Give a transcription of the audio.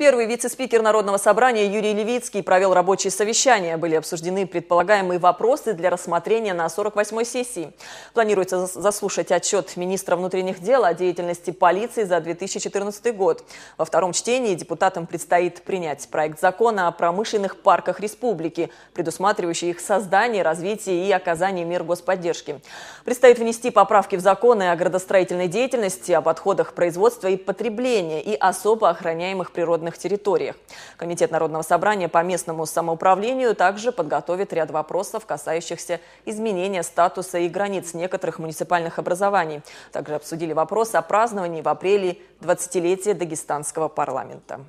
Первый вице-спикер Народного собрания Юрий Левицкий провел рабочее совещание. Были обсуждены предполагаемые вопросы для рассмотрения на 48-й сессии. Планируется заслушать отчет министра внутренних дел о деятельности полиции за 2014 год. Во втором чтении депутатам предстоит принять проект закона о промышленных парках республики, предусматривающий их создание, развитие и оказание мер господдержки. Предстоит внести поправки в законы о градостроительной деятельности, об отходах производства и потребления и особо охраняемых природных подмосковных территориях. Комитет Народного собрания по местному самоуправлению также подготовит ряд вопросов, касающихся изменения статуса и границ некоторых муниципальных образований. Также обсудили вопрос о праздновании в апреле 20-летия Дагестанского парламента.